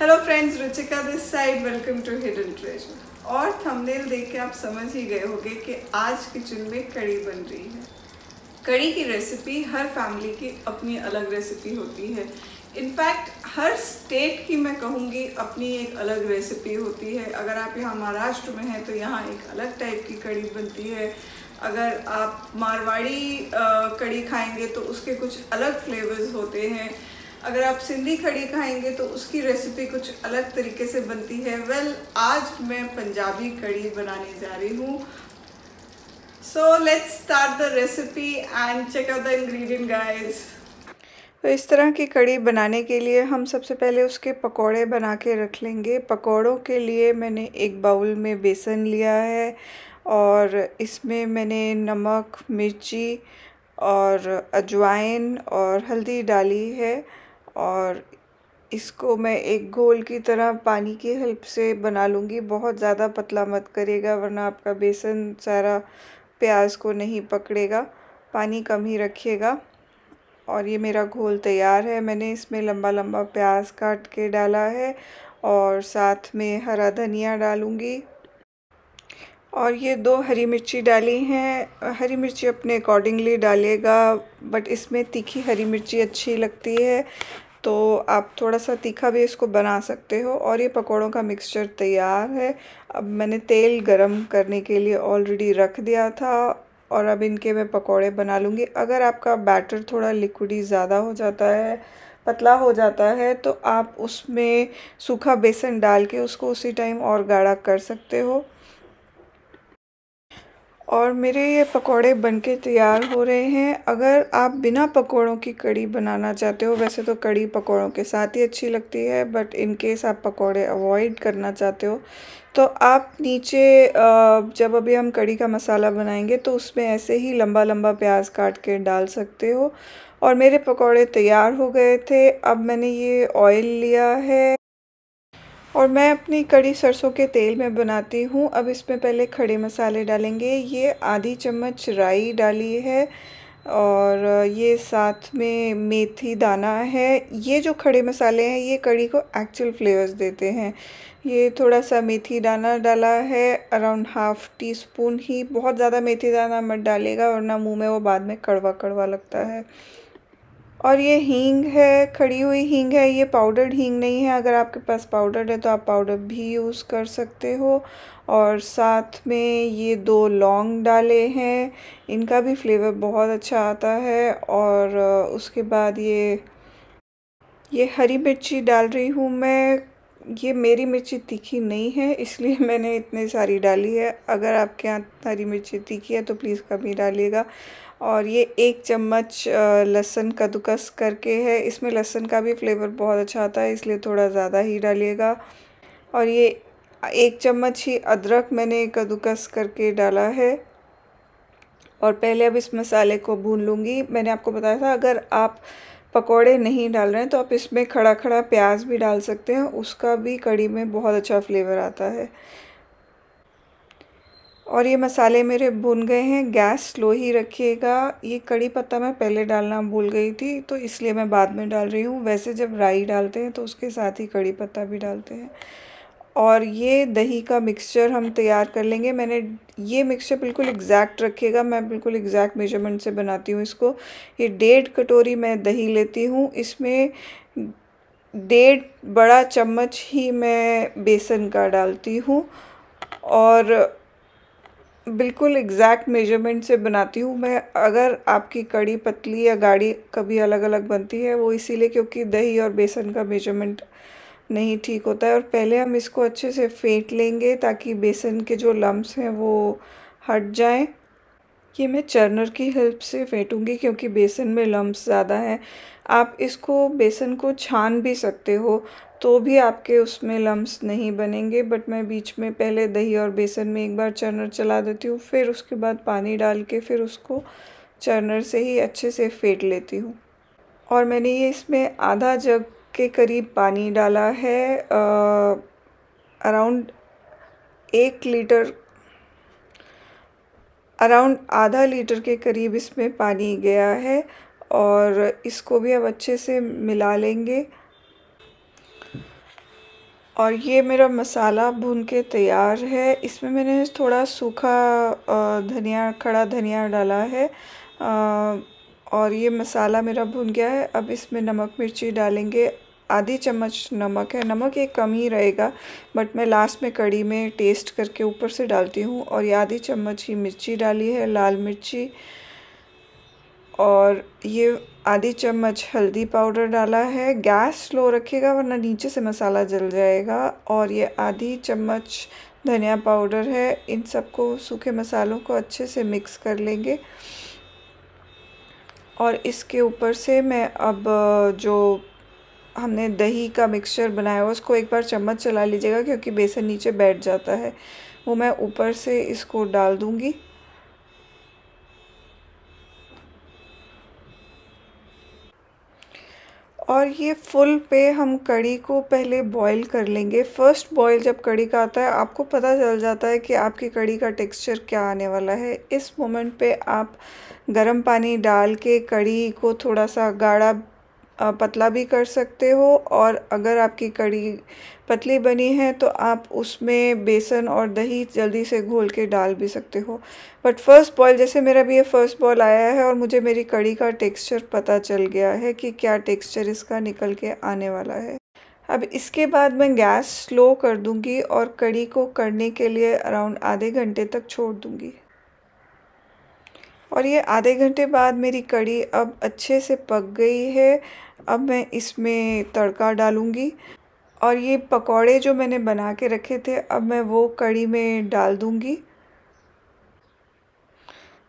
Hello friends Ruchika this side welcome to hidden treasure और thumbnail देख के आप समझ ही गए होंगे कि आज किचन में कड़ी बन रही है कड़ी की रेसिपी हर फैमिली की अपनी अलग रेसिपी होती है इनफैक्ट हर स्टेट की मैं कहूँगी अपनी एक अलग रेसिपी होती है अगर आप यहाँ महाराष्ट्र में हैं तो यहाँ एक अलग टाइप की कड़ी बनती है अगर आप मारवाड़ी कड़ी खाएंगे तो उसके कुछ अलग फ्लेवर्स होते हैं अगर आप सिंधी कड़ी खाएंगे तो उसकी रेसिपी कुछ अलग तरीके से बनती है वेल well, आज मैं पंजाबी कड़ी बनाने जा रही हूँ so let's start the recipe and check out the ingredient guys तो इस तरह की कड़ी बनाने के लिए हम सबसे पहले उसके पकोड़े बना के रख लेंगे पकोड़ों के लिए मैंने एक बाउल में बेसन लिया है और इसमें मैंने नमक मिर्ची और अजवाइन और हल्दी डाली है और इसको मैं एक घोल की तरह पानी की हेल्प से बना लूँगी बहुत ज़्यादा पतला मत करेगा वरना आपका बेसन सारा प्याज को नहीं पकड़ेगा पानी कम ही रखिएगा और ये मेरा घोल तैयार है मैंने इसमें लंबा लंबा प्याज काट के डाला है और साथ में हरा धनिया डालूँगी और ये दो हरी मिर्ची डाली हैं हरी मिर्ची अपने अकॉर्डिंगली डालेगा बट इसमें तीखी हरी मिर्ची अच्छी लगती है तो आप थोड़ा सा तीखा भी इसको बना सकते हो और ये पकौड़ों का मिक्सचर तैयार है अब मैंने तेल गरम करने के लिए ऑलरेडी रख दिया था और अब इनके मैं पकौड़े बना लूँगी अगर आपका बैटर थोड़ा लिक्विडी ज़्यादा हो जाता है पतला हो जाता है तो आप उसमें सूखा बेसन डाल के उसको उसी टाइम और गाढ़ा कर सकते हो और मेरे ये पकोड़े बनके तैयार हो रहे हैं अगर आप बिना पकोड़ों की कड़ी बनाना चाहते हो वैसे तो कड़ी पकोड़ों के साथ ही अच्छी लगती है बट इन केस आप पकोड़े अवॉइड करना चाहते हो तो आप नीचे जब अभी हम कड़ी का मसाला बनाएंगे तो उसमें ऐसे ही लंबा लंबा प्याज काट के डाल सकते हो और मेरे पकौड़े तैयार हो गए थे अब मैंने ये ऑयल लिया है और मैं अपनी कड़ी सरसों के तेल में बनाती हूँ अब इसमें पहले खड़े मसाले डालेंगे ये आधी चम्मच राई डाली है और ये साथ में मेथी दाना है ये जो खड़े मसाले हैं ये कड़ी को एक्चुअल फ्लेवर्स देते हैं ये थोड़ा सा मेथी दाना डाला है अराउंड हाफ टी स्पून ही बहुत ज़्यादा मेथी दाना मत डालेगा वरना मुंह में वो बाद में कड़वा कड़वा लगता है और ये हींग है खड़ी हुई हींग है ये पाउडर्ड हींग नहीं है अगर आपके पास पाउडर्ड है तो आप पाउडर भी यूज़ कर सकते हो और साथ में ये दो लौंग डाले हैं इनका भी फ्लेवर बहुत अच्छा आता है और उसके बाद ये ये हरी मिर्ची डाल रही हूँ मैं ये मेरी मिर्ची तीखी नहीं है इसलिए मैंने इतनी सारी डाली है अगर आपके यहाँ हरी मिर्ची तीखी है तो प्लीज़ कम ही डालिएगा और ये एक चम्मच लहसुन कद्दूकस करके है इसमें लहसुन का भी फ्लेवर बहुत अच्छा आता है इसलिए थोड़ा ज़्यादा ही डालिएगा और ये एक चम्मच ही अदरक मैंने कद्दूकस करके डाला है और पहले अब इस मसाले को भून लूँगी मैंने आपको बताया था अगर आप पकोड़े नहीं डाल रहे हैं तो आप इसमें खड़ा खड़ा प्याज भी डाल सकते हैं उसका भी कड़ी में बहुत अच्छा फ्लेवर आता है और ये मसाले मेरे भुन गए हैं गैस स्लो ही रखिएगा ये कड़ी पत्ता मैं पहले डालना भूल गई थी तो इसलिए मैं बाद में डाल रही हूँ वैसे जब राई डालते हैं तो उसके साथ ही कड़ी पत्ता भी डालते हैं और ये दही का मिक्सचर हम तैयार कर लेंगे मैंने ये मिक्सचर बिल्कुल एग्जैक्ट रखिएगा मैं बिल्कुल एग्जैक्ट मेजरमेंट से बनाती हूँ इसको ये डेढ़ कटोरी मैं दही लेती हूँ इसमें डेढ़ बड़ा चम्मच ही मैं बेसन का डालती हूँ और बिल्कुल एग्जैक्ट मेजरमेंट से बनाती हूँ मैं अगर आपकी कड़ी पतली या गाढ़ी कभी अलग अलग बनती है वो इसीलिए क्योंकि दही और बेसन का मेजरमेंट नहीं ठीक होता है और पहले हम इसको अच्छे से फेंट लेंगे ताकि बेसन के जो लम्स हैं वो हट जाएं ये मैं चर्नर की हेल्प से फेंटूँगी क्योंकि बेसन में लम्ब ज़्यादा हैं आप इसको बेसन को छान भी सकते हो तो भी आपके उसमें लम्ब नहीं बनेंगे बट मैं बीच में पहले दही और बेसन में एक बार चर्नर चला देती हूँ फिर उसके बाद पानी डाल के फिर उसको चर्नर से ही अच्छे से फेंट लेती हूँ और मैंने ये इसमें आधा जग के करीब पानी डाला है अराउंड एक लीटर अराउंड आधा लीटर के करीब इसमें पानी गया है और इसको भी अब अच्छे से मिला लेंगे और ये मेरा मसाला भून के तैयार है इसमें मैंने थोड़ा सूखा धनिया खड़ा धनिया डाला है और ये मसाला मेरा भून गया है अब इसमें नमक मिर्ची डालेंगे आधी चम्मच नमक है नमक एक कम ही रहेगा बट मैं लास्ट में कड़ी में टेस्ट करके ऊपर से डालती हूँ और ये आधी चम्मच ही मिर्ची डाली है लाल मिर्ची और ये आधी चम्मच हल्दी पाउडर डाला है गैस स्लो रखिएगा वरना नीचे से मसाला जल जाएगा और ये आधी चम्मच धनिया पाउडर है इन सबको सूखे मसालों को अच्छे से मिक्स कर लेंगे और इसके ऊपर से मैं अब जो हमने दही का मिक्सचर बनाया हुआ उसको एक बार चम्मच चला लीजिएगा क्योंकि बेसन नीचे बैठ जाता है वो मैं ऊपर से इसको डाल दूँगी और ये फुल पे हम कड़ी को पहले बॉईल कर लेंगे फ़र्स्ट बॉईल जब कड़ी का आता है आपको पता चल जाता है कि आपकी कड़ी का टेक्सचर क्या आने वाला है इस मोमेंट पे आप गरम पानी डाल के कड़ी को थोड़ा सा गाढ़ा पतला भी कर सकते हो और अगर आपकी कड़ी पतली बनी है तो आप उसमें बेसन और दही जल्दी से घोल के डाल भी सकते हो बट फर्स्ट बॉयल जैसे मेरा भी ये फर्स्ट बॉयल आया है और मुझे मेरी कड़ी का टेक्सचर पता चल गया है कि क्या टेक्सचर इसका निकल के आने वाला है अब इसके बाद मैं गैस स्लो कर दूंगी और कड़ी को करने के लिए अराउंड आधे घंटे तक छोड़ दूंगी और ये आधे घंटे बाद मेरी कड़ी अब अच्छे से पक गई है अब मैं इसमें तड़का डालूँगी और ये पकोड़े जो मैंने बना के रखे थे अब मैं वो कड़ी में डाल दूँगी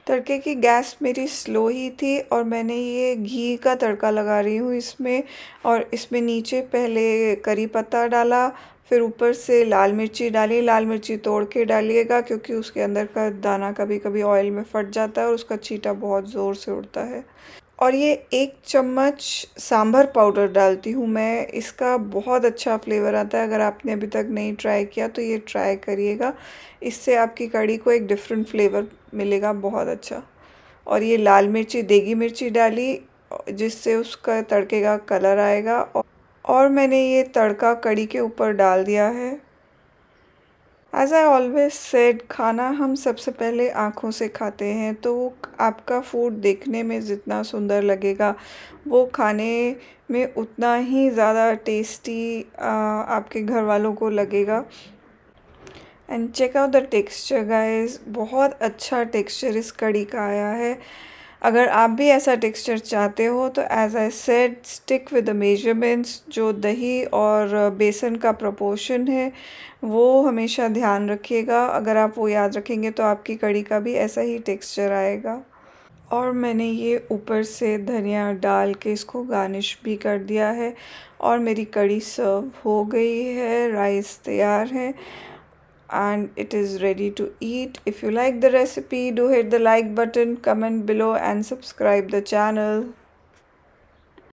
तड़के की गैस मेरी स्लो ही थी और मैंने ये घी का तड़का लगा रही हूँ इसमें और इसमें नीचे पहले करी पत्ता डाला फिर ऊपर से लाल मिर्ची डाली लाल मिर्ची तोड़ के डालिएगा क्योंकि उसके अंदर का दाना कभी कभी ऑयल में फट जाता है और उसका छीटा बहुत ज़ोर से उड़ता है और ये एक चम्मच सांभर पाउडर डालती हूँ मैं इसका बहुत अच्छा फ्लेवर आता है अगर आपने अभी तक नहीं ट्राई किया तो ये ट्राई करिएगा इससे आपकी कड़ी को एक डिफरेंट फ्लेवर मिलेगा बहुत अच्छा और ये लाल मिर्ची देगी मिर्ची डाली जिससे उसका तड़के का कलर आएगा और और मैंने ये तड़का कड़ी के ऊपर डाल दिया है एज़ आई ऑलवेज सेड खाना हम सबसे पहले आँखों से खाते हैं तो वो आपका फूड देखने में जितना सुंदर लगेगा वो खाने में उतना ही ज़्यादा टेस्टी आपके घर वालों को लगेगा and check out the texture guys बहुत अच्छा टेक्सचर इस कड़ी का आया है अगर आप भी ऐसा टेक्सचर चाहते हो तो as I said stick with the measurements जो दही और बेसन का प्रोपोर्शन है वो हमेशा ध्यान रखिएगा अगर आप वो याद रखेंगे तो आपकी कड़ी का भी ऐसा ही टेक्सचर आएगा और मैंने ये ऊपर से धनिया डाल के इसको गार्निश भी कर दिया है और मेरी कड़ी सर्व हो गई है राइस तैयार है and it is ready to eat. If you like the recipe, do hit the like button, comment below and subscribe the channel.